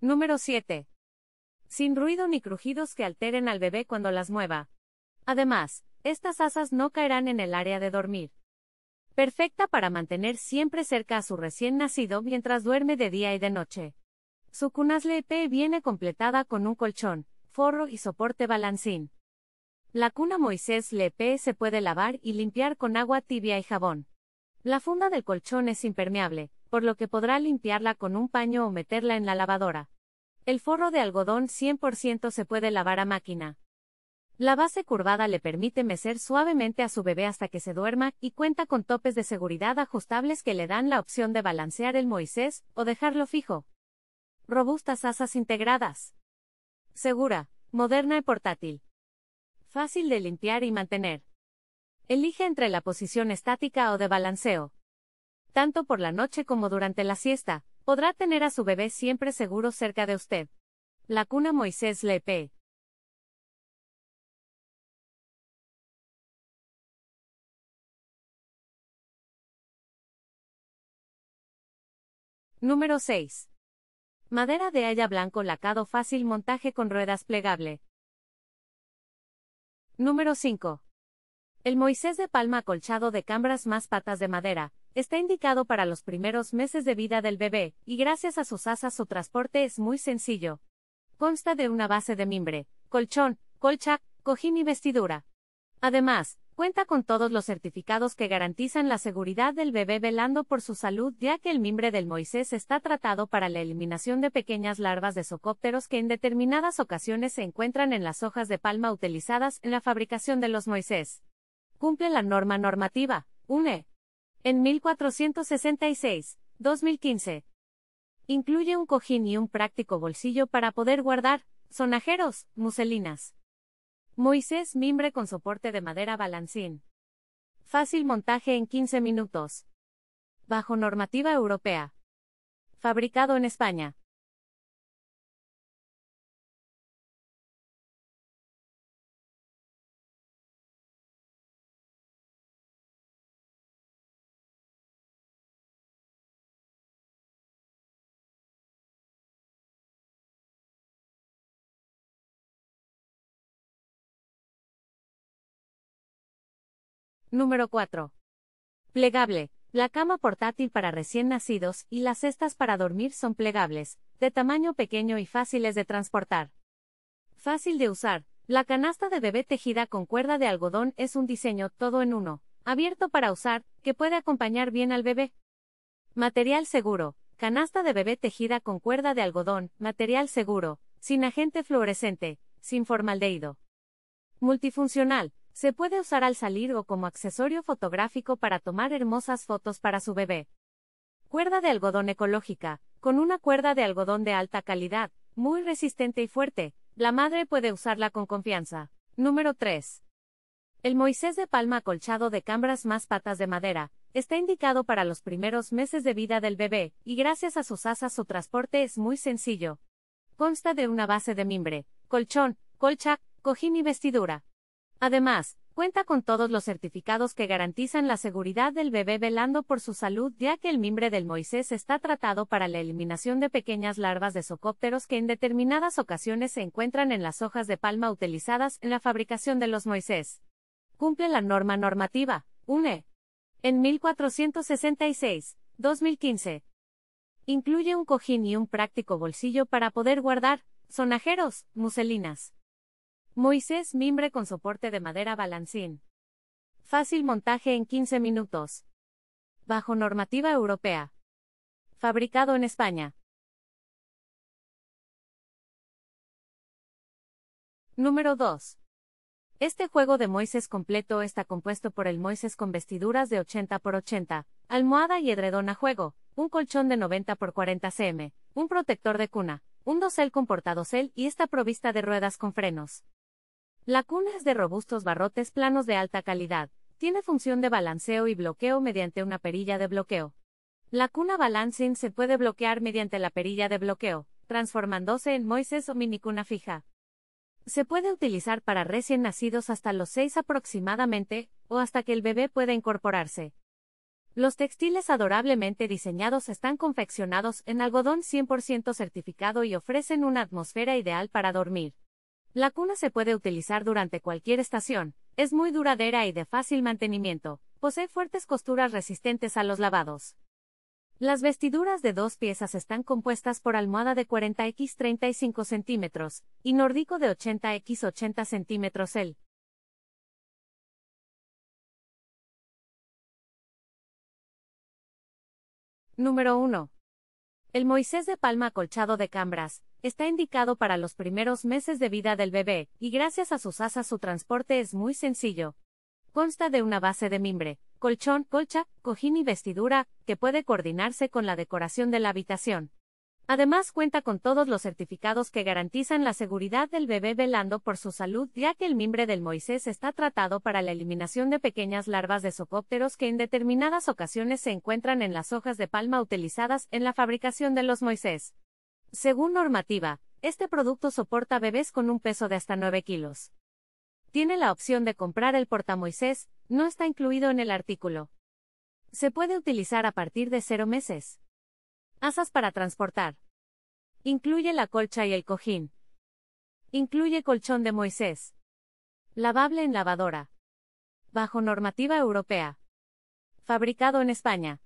Número 7. Sin ruido ni crujidos que alteren al bebé cuando las mueva. Además, estas asas no caerán en el área de dormir. Perfecta para mantener siempre cerca a su recién nacido mientras duerme de día y de noche. Su cunas EP viene completada con un colchón, forro y soporte balancín. La cuna Moisés Lepe se puede lavar y limpiar con agua tibia y jabón. La funda del colchón es impermeable, por lo que podrá limpiarla con un paño o meterla en la lavadora. El forro de algodón 100% se puede lavar a máquina. La base curvada le permite mecer suavemente a su bebé hasta que se duerma y cuenta con topes de seguridad ajustables que le dan la opción de balancear el Moisés o dejarlo fijo. Robustas asas integradas. Segura, moderna y portátil. Fácil de limpiar y mantener. Elige entre la posición estática o de balanceo tanto por la noche como durante la siesta, podrá tener a su bebé siempre seguro cerca de usted. La cuna Moisés Lepe. Número 6. Madera de haya blanco lacado fácil montaje con ruedas plegable. Número 5. El Moisés de palma colchado de cambras más patas de madera, Está indicado para los primeros meses de vida del bebé, y gracias a sus asas su transporte es muy sencillo. Consta de una base de mimbre, colchón, colcha, cojín y vestidura. Además, cuenta con todos los certificados que garantizan la seguridad del bebé velando por su salud ya que el mimbre del Moisés está tratado para la eliminación de pequeñas larvas de socópteros que en determinadas ocasiones se encuentran en las hojas de palma utilizadas en la fabricación de los Moisés. Cumple la norma normativa, UNE en 1466, 2015. Incluye un cojín y un práctico bolsillo para poder guardar, sonajeros, muselinas. Moisés mimbre con soporte de madera balancín. Fácil montaje en 15 minutos. Bajo normativa europea. Fabricado en España. Número 4. Plegable. La cama portátil para recién nacidos y las cestas para dormir son plegables, de tamaño pequeño y fáciles de transportar. Fácil de usar. La canasta de bebé tejida con cuerda de algodón es un diseño todo en uno, abierto para usar, que puede acompañar bien al bebé. Material seguro. Canasta de bebé tejida con cuerda de algodón, material seguro, sin agente fluorescente, sin formaldehído. Multifuncional. Se puede usar al salir o como accesorio fotográfico para tomar hermosas fotos para su bebé. Cuerda de algodón ecológica. Con una cuerda de algodón de alta calidad, muy resistente y fuerte, la madre puede usarla con confianza. Número 3. El Moisés de palma colchado de cambras más patas de madera, está indicado para los primeros meses de vida del bebé, y gracias a sus asas su transporte es muy sencillo. Consta de una base de mimbre, colchón, colcha, cojín y vestidura. Además, cuenta con todos los certificados que garantizan la seguridad del bebé velando por su salud ya que el mimbre del Moisés está tratado para la eliminación de pequeñas larvas de socópteros que en determinadas ocasiones se encuentran en las hojas de palma utilizadas en la fabricación de los Moisés. Cumple la norma normativa, UNE. En 1466, 2015. Incluye un cojín y un práctico bolsillo para poder guardar, sonajeros, muselinas. Moises mimbre con soporte de madera balancín. Fácil montaje en 15 minutos. Bajo normativa europea. Fabricado en España. Número 2. Este juego de Moises completo está compuesto por el Moises con vestiduras de 80 x 80, almohada y edredón a juego, un colchón de 90 x 40 cm, un protector de cuna, un dosel con portadosel y está provista de ruedas con frenos. La cuna es de robustos barrotes planos de alta calidad. Tiene función de balanceo y bloqueo mediante una perilla de bloqueo. La cuna balancing se puede bloquear mediante la perilla de bloqueo, transformándose en Moises o minicuna fija. Se puede utilizar para recién nacidos hasta los 6 aproximadamente, o hasta que el bebé pueda incorporarse. Los textiles adorablemente diseñados están confeccionados en algodón 100% certificado y ofrecen una atmósfera ideal para dormir. La cuna se puede utilizar durante cualquier estación, es muy duradera y de fácil mantenimiento, posee fuertes costuras resistentes a los lavados. Las vestiduras de dos piezas están compuestas por almohada de 40x 35 centímetros y nórdico de 80x 80 centímetros el. Número 1. El Moisés de palma colchado de cambras, Está indicado para los primeros meses de vida del bebé, y gracias a sus asas su transporte es muy sencillo. Consta de una base de mimbre, colchón, colcha, cojín y vestidura, que puede coordinarse con la decoración de la habitación. Además cuenta con todos los certificados que garantizan la seguridad del bebé velando por su salud, ya que el mimbre del Moisés está tratado para la eliminación de pequeñas larvas de socópteros que en determinadas ocasiones se encuentran en las hojas de palma utilizadas en la fabricación de los Moisés. Según normativa, este producto soporta bebés con un peso de hasta 9 kilos. Tiene la opción de comprar el portamoisés, no está incluido en el artículo. Se puede utilizar a partir de 0 meses. Asas para transportar. Incluye la colcha y el cojín. Incluye colchón de Moisés. Lavable en lavadora. Bajo normativa europea. Fabricado en España.